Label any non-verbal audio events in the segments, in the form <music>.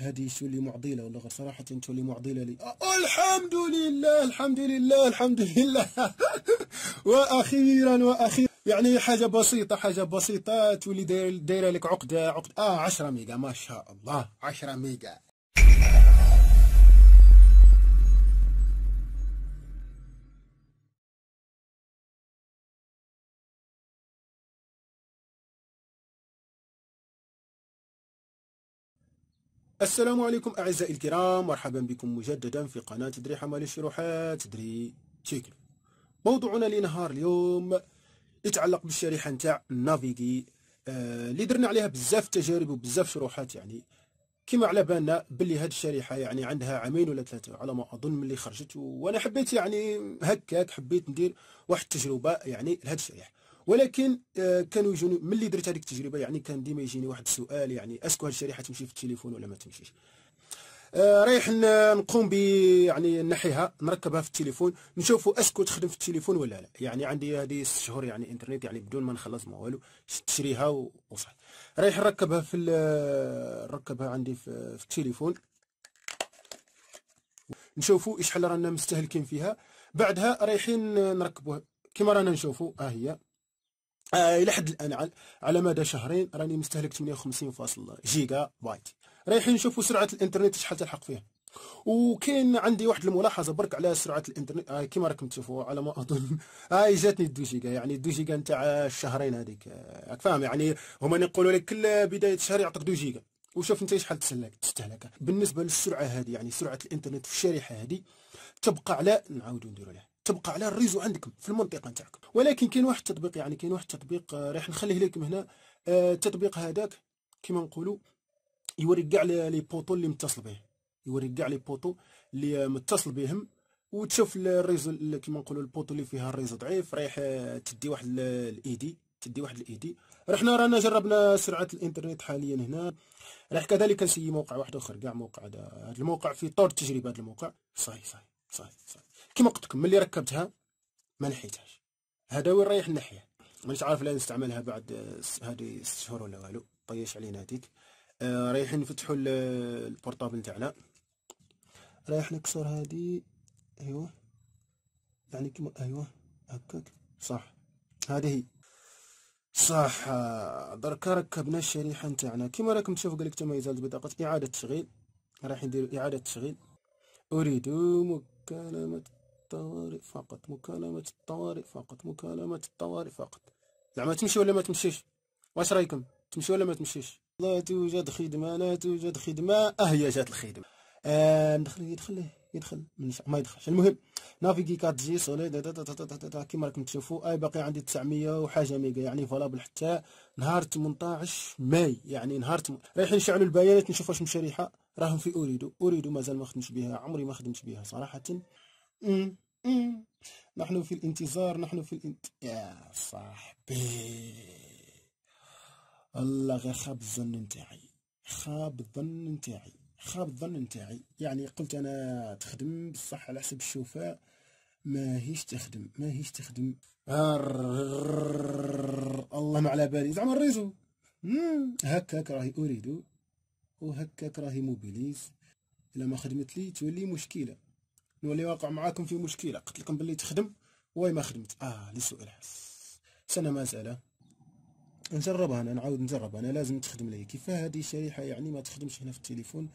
هذه شو اللي معضله والله صراحه تولي اللي معضله لي الحمد لله الحمد لله الحمد لله <laughs> واخيرا واخيرا يعني حاجه بسيطه حاجه بسيطه تولي دايره لك عقده عقده اه 10 ميجا ما شاء الله 10 ميجا السلام عليكم أعزائي الكرام مرحبا بكم مجددا في قناة تدري حمل الشروحات تدري تيكل موضوعنا لنهار اليوم يتعلق بالشريحة نتاع النافيغي آه اللي درنا عليها بزاف تجارب وبزاف شروحات يعني كما على بالنا باللي هاد الشريحة يعني عندها عامين ولا ثلاثة على ما أظن من اللي خرجت وأنا حبيت يعني هكاك حبيت ندير واحد التجربة يعني لهاد الشريحة ولكن آه، كانوا يجوني ملي درت هذيك التجربه يعني كان ديما يجيني واحد السؤال يعني اسكو هذه الشريحه تمشي في التليفون ولا ما تمشيش آه، رايح نقوم ب يعني نحيها نركبها في التليفون نشوفوا اسكو تخدم في التليفون ولا لا يعني عندي هذه شهور يعني انترنت يعني بدون ما نخلص ما والو تشريها وصح رايح نركبها في نركبها عندي في, في التليفون نشوفوا شحال رانا مستهلكين فيها بعدها رايحين نركبوها كما رانا نشوفوا ها آه هي آه، الى حد الان على, مدى شهرين راني مستهلك 58 فاصل جيجا بايت رايحين نشوفوا سرعه الانترنت شحال تلحق فيها وكاين عندي واحد الملاحظه برك على سرعه الانترنت آه كيما راكم تشوفوا على ما اظن هاي <laughs> آه جاتني 2 جيجا يعني 2 جيجا نتاع الشهرين هذيك آه، راك فاهم يعني هما يقولوا لك كل بدايه شهر يعطيك 2 جيجا وشوف انت شحال تستهلك تستهلك بالنسبه للسرعه هذه يعني سرعه الانترنت في الشريحه هذه تبقى على نعاودوا نديروا لها تبقى على الريزو عندكم في المنطقه نتاعكم ولكن كاين واحد التطبيق يعني كاين واحد التطبيق آه، راح نخليه لكم هنا آه، التطبيق هذاك كما نقولوا يوريك كاع لي بوطو اللي متصل به يوريك كاع لي بوطو اللي متصل بهم وتشوف الريزو كما نقولوا البوطو اللي فيها الريزو ضعيف رايح آه، تدي واحد الايدي تدي واحد الايدي رحنا رانا جربنا سرعه الانترنت حاليا هنا راح كذلك نسيي موقع واحد اخر كاع موقع هذا الموقع فيه طور تجربه هذا الموقع صحيح صحيح صحيح, صحيح. كيما قلت لكم ملي ركبتها ما نحيتهاش هذا وين رايح نحيه مانيش عارف لا نستعملها بعد آه، هذه ست شهور ولا والو طيش علينا هذيك آه، رايحين نفتحوا البورطابل تاعنا رايح نكسر هذه ايوا يعني كيما ايوا هكاك صح هذه هي صح دركا ركبنا الشريحه نتاعنا كيما راكم تشوفوا قالك تميزات بطاقه اعاده تشغيل راح ندير اعاده تشغيل اريد مكالمه الطوارئ فقط مكالمة الطوارئ فقط مكالمة الطوارئ فقط زعما تمشي ولا ما تمشيش واش رايكم تمشي ولا ما تمشيش لا توجد خدمة لا توجد خدمة أهي اه، جات الخدمة آه ندخل يدخل يدخل ما يدخلش المهم نافيكي 4 جي سوليد كيما راكم تشوفوا اي آه، باقي عندي 900 وحاجه ميجا يعني فالابل حتى نهار 18 ماي يعني نهار تم... رايحين نشعلوا البيانات نشوف واش مشاريحه راهم في اريدو اريدو مازال ما خدمتش بها عمري ما خدمت بها صراحه إيه، إيه. نحن في الانتظار نحن في الانت... يا صاحبي الله غير خاب الظن نتاعي خاب الظن نتاعي خاب الظن نتاعي يعني قلت انا تخدم بصح على حسب الشوفاء ما هيش تخدم ما هيش تخدم الله ما على بالي زعما الريزو هكاك راهي اريد وهكاك راهي موبيليز الا ما خدمت لي تولي مشكله نولي واقع معاكم في مشكله قلت لكم باللي تخدم وي ما خدمت اه لسؤال سنه مساله نجربها انا نعاود نجربها انا لازم تخدم لي كيف هذه الشريحه يعني ما تخدمش هنا في التليفون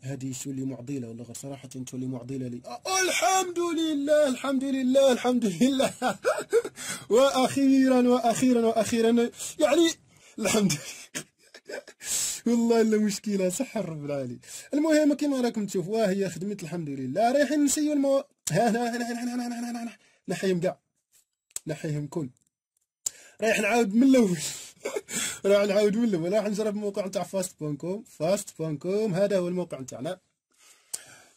هذه تولي معضله ولا غير صراحه تولي معضله لي آه الحمد لله الحمد لله الحمد لله <laughs> واخيرا واخيرا واخيرا يعني الحمد لله والله الا مشكله صح رب العالي المهم كيما راكم تشوفوا هي خدمت الحمد لله رايحين نسيو المو ها هنا نحيهم كاع نحيهم كل رايح نعاود من الاول راح نعاود من الاول راح نجرب موقع نتاع فاست بانكوم فاست بانكوم هذا هو الموقع نتاعنا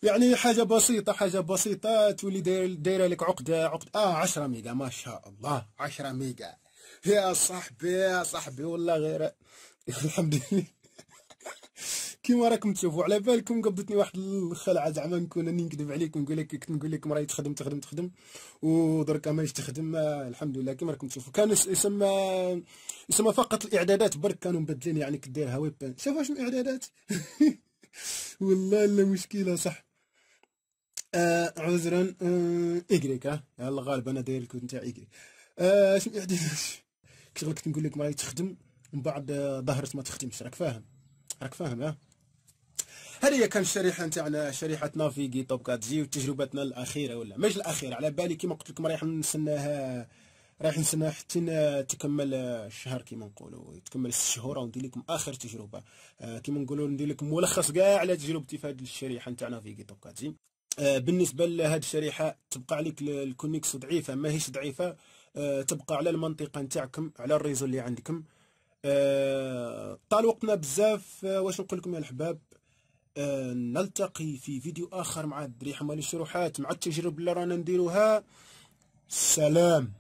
يعني حاجه بسيطه حاجه بسيطه تولي دايره لك عقده عقدة اه 10 ميجا ما شاء الله 10 ميجا يا صاحبي يا صاحبي والله غير الحمد لله كيما راكم تشوفوا على بالكم قبضتني واحد الخلعه زعما نكون اني نكذب عليكم نقول لك كنت نقول لكم راهي تخدم تخدم تخدم ودركا ماهيش تخدم الحمد لله كيما راكم تشوفوا كان يسمى يسمى فقط الاعدادات برك كانوا مبدلين يعني كديرها ويب شوفوا شنو الاعدادات <laughs> والله الا مشكله صح آه عذرا آه اجريك ها يلا غالبا انا داير الكود نتاع اجري آه شنو الاعدادات شغل <laughs> كنت نقول لكم راهي تخدم من بعد ظهرت ما تخدمش راك فاهم راك فاهم ها هذه كانت الشريحه نتاعنا شريحه نافيغي توب 4 جي وتجربتنا الاخيره ولا ماشي الاخيره على بالي كيما قلت لكم رايح نستناها رايح نستناها حتى تكمل الشهر كيما نقولوا تكمل ست شهور وندير لكم اخر تجربه آه، كيما نقولوا ندير لكم ملخص كاع على تجربتي في هذه الشريحه نتاع نافيغي توب 4 جي بالنسبه لهذه الشريحه تبقى عليك الكونيكس ضعيفه ماهيش ضعيفه آه، تبقى على المنطقه نتاعكم على الريزو اللي عندكم آه، طال وقتنا بزاف واش نقول لكم يا الحباب آه، نلتقي في فيديو اخر مع الدري حمالي الشروحات مع التجربه اللي رانا نديروها سلام